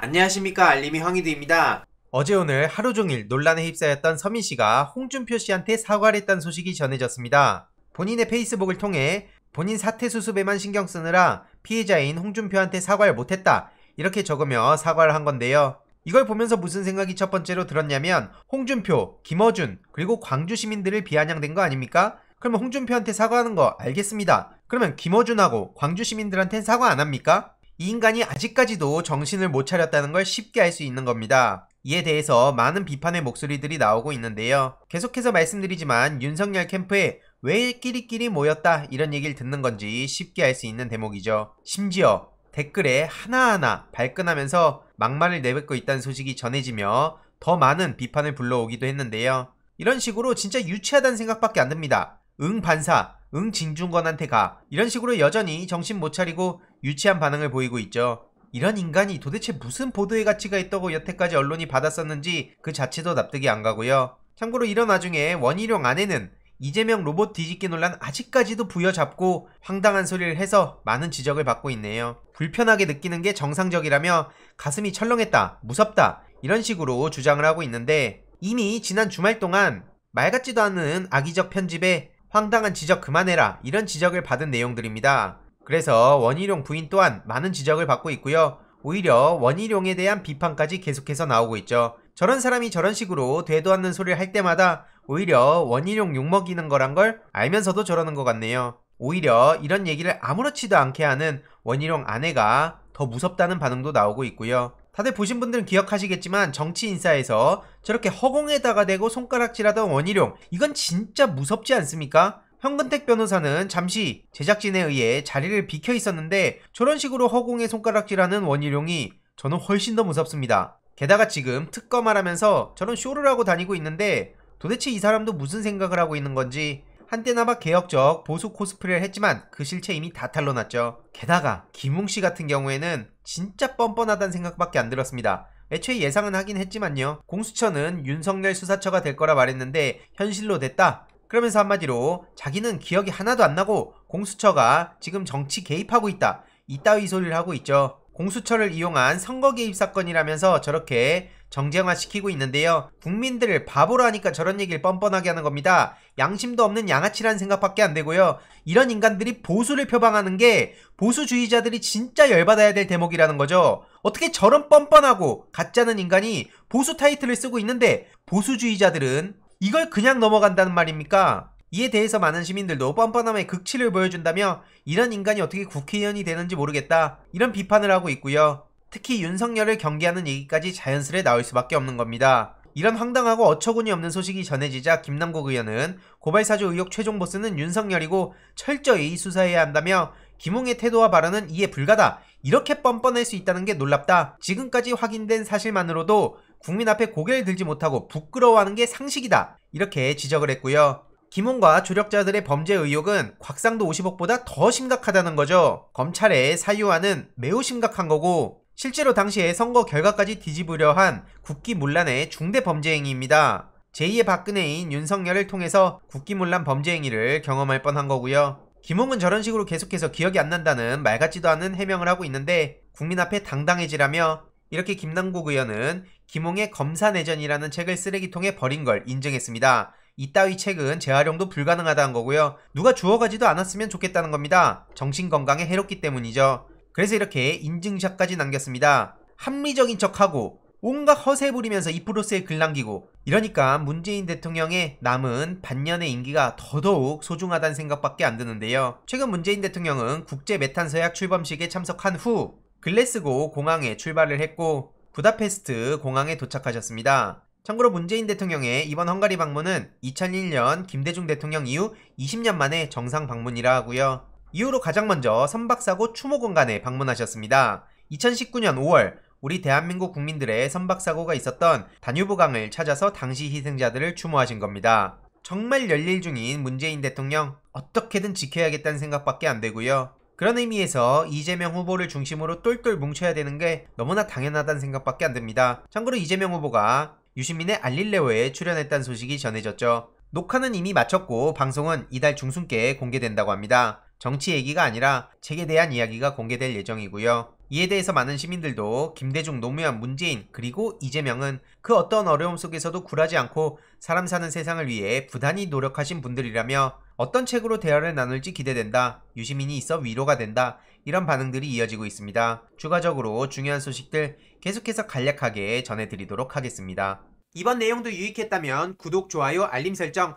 안녕하십니까 알림이 황희드입니다. 어제 오늘 하루 종일 논란에 휩싸였던 서민 씨가 홍준표 씨한테 사과를 했다는 소식이 전해졌습니다. 본인의 페이스북을 통해 본인 사태 수습에만 신경 쓰느라 피해자인 홍준표한테 사과를 못했다 이렇게 적으며 사과를 한 건데요. 이걸 보면서 무슨 생각이 첫 번째로 들었냐면 홍준표, 김어준 그리고 광주 시민들을 비아냥된 거 아닙니까? 그러면 홍준표한테 사과하는 거 알겠습니다. 그러면 김어준하고 광주 시민들한테 사과 안 합니까? 이 인간이 아직까지도 정신을 못 차렸다는 걸 쉽게 알 수 있는 겁니다. 이에 대해서 많은 비판의 목소리들이 나오고 있는데요. 계속해서 말씀드리지만 윤석열 캠프에 왜 끼리끼리 모였다 이런 얘기를 듣는 건지 쉽게 알 수 있는 대목이죠. 심지어 댓글에 하나하나 발끈하면서 막말을 내뱉고 있다는 소식이 전해지며 더 많은 비판을 불러오기도 했는데요. 이런 식으로 진짜 유치하다는 생각밖에 안 듭니다. 응 반사, 응징중권한테가 음, 이런 식으로 여전히 정신 못 차리고 유치한 반응을 보이고 있죠. 이런 인간이 도대체 무슨 보도의 가치가 있다고 여태까지 언론이 받았었는지 그 자체도 납득이 안 가고요. 참고로 이런 와중에 원희룡 아내는 이재명 로봇 뒤집기 논란 아직까지도 부여잡고 황당한 소리를 해서 많은 지적을 받고 있네요. 불편하게 느끼는 게 정상적이라며 가슴이 철렁했다, 무섭다 이런 식으로 주장을 하고 있는데 이미 지난 주말 동안 말 같지도 않은 악의적 편집에 황당한 지적 그만해라 이런 지적을 받은 내용들입니다. 그래서 원희룡 부인 또한 많은 지적을 받고 있고요. 오히려 원희룡에 대한 비판까지 계속해서 나오고 있죠. 저런 사람이 저런 식으로 되도 않는 소리를 할 때마다 오히려 원희룡 욕먹이는 거란 걸 알면서도 저러는 것 같네요. 오히려 이런 얘기를 아무렇지도 않게 하는 원희룡 아내가 더 무섭다는 반응도 나오고 있고요. 다들 보신 분들은 기억하시겠지만 정치 인사에서 저렇게 허공에다가 대고 손가락질하던 원희룡 이건 진짜 무섭지 않습니까? 현근택 변호사는 잠시 제작진에 의해 자리를 비켜 있었는데 저런 식으로 허공에 손가락질하는 원희룡이 저는 훨씬 더 무섭습니다. 게다가 지금 특검하라면서 저런 쇼를 하고 다니고 있는데 도대체 이 사람도 무슨 생각을 하고 있는 건지 한때나마 개혁적 보수 코스프레를 했지만 그 실체 이미 다 탄로났죠. 게다가 김웅 씨 같은 경우에는 진짜 뻔뻔하다는 생각밖에 안 들었습니다. 애초에 예상은 하긴 했지만요. 공수처는 윤석열 수사처가 될 거라 말했는데 현실로 됐다. 그러면서 한마디로 자기는 기억이 하나도 안 나고 공수처가 지금 정치 개입하고 있다. 이따위 소리를 하고 있죠. 공수처를 이용한 선거 개입 사건이라면서 저렇게 정쟁화시키고 있는데요. 국민들을 바보로 하니까 저런 얘기를 뻔뻔하게 하는 겁니다. 양심도 없는 양아치라는 생각밖에 안 되고요. 이런 인간들이 보수를 표방하는 게 보수주의자들이 진짜 열받아야 될 대목이라는 거죠. 어떻게 저런 뻔뻔하고 가짜는 인간이 보수 타이틀을 쓰고 있는데 보수주의자들은 이걸 그냥 넘어간다는 말입니까? 이에 대해서 많은 시민들도 뻔뻔함의 극치를 보여준다며 이런 인간이 어떻게 국회의원이 되는지 모르겠다 이런 비판을 하고 있고요. 특히 윤석열을 경계하는 얘기까지 자연스레 나올 수밖에 없는 겁니다. 이런 황당하고 어처구니 없는 소식이 전해지자 김남국 의원은 고발사주 의혹 최종 보스는 윤석열이고 철저히 수사해야 한다며 김웅의 태도와 발언은 이에 불가다. 이렇게 뻔뻔할 수 있다는 게 놀랍다. 지금까지 확인된 사실만으로도 국민 앞에 고개를 들지 못하고 부끄러워하는 게 상식이다. 이렇게 지적을 했고요. 김웅과 조력자들의 범죄 의혹은 곽상도 50억보다 더 심각하다는 거죠. 검찰의 사유화는 매우 심각한 거고 실제로 당시에 선거 결과까지 뒤집으려 한 국기문란의 중대 범죄 행위입니다. 제2의 박근혜인 윤석열을 통해서 국기문란 범죄 행위를 경험할 뻔한 거고요. 김홍은 저런 식으로 계속해서 기억이 안 난다는 말 같지도 않은 해명을 하고 있는데 국민 앞에 당당해지라며 이렇게 김남국 의원은 김홍의 검사 내전이라는 책을 쓰레기통에 버린 걸 인정했습니다. 이따위 책은 재활용도 불가능하다는 거고요. 누가 주워가지도 않았으면 좋겠다는 겁니다. 정신건강에 해롭기 때문이죠. 그래서 이렇게 인증샷까지 남겼습니다. 합리적인 척하고 온갖 허세 부리면서 이 프로스에 글 남기고 이러니까 문재인 대통령의 남은 반년의 임기가 더더욱 소중하다는 생각밖에 안 드는데요. 최근 문재인 대통령은 국제 메탄서약 출범식에 참석한 후 글래스고 공항에 출발을 했고 부다페스트 공항에 도착하셨습니다. 참고로 문재인 대통령의 이번 헝가리 방문은 2001년 김대중 대통령 이후 20년 만에 정상 방문이라 하고요. 이후로 가장 먼저 선박사고 추모공간에 방문하셨습니다. 2019년 5월 우리 대한민국 국민들의 선박사고가 있었던 다뉴브강을 찾아서 당시 희생자들을 추모하신 겁니다. 정말 열일 중인 문재인 대통령 어떻게든 지켜야겠다는 생각밖에 안 되고요. 그런 의미에서 이재명 후보를 중심으로 똘똘 뭉쳐야 되는 게 너무나 당연하다는 생각밖에 안 듭니다. 참고로 이재명 후보가 유시민의 알릴레오에 출연했다는 소식이 전해졌죠. 녹화는 이미 마쳤고 방송은 이달 중순께 공개된다고 합니다. 정치 얘기가 아니라 책에 대한 이야기가 공개될 예정이고요. 이에 대해서 많은 시민들도 김대중, 노무현, 문재인 그리고 이재명은 그 어떤 어려움 속에서도 굴하지 않고 사람 사는 세상을 위해 부단히 노력하신 분들이라며 어떤 책으로 대화를 나눌지 기대된다. 유시민이 있어 위로가 된다. 이런 반응들이 이어지고 있습니다. 추가적으로 중요한 소식들 계속해서 간략하게 전해드리도록 하겠습니다. 이번 내용도 유익했다면 구독, 좋아요, 알림 설정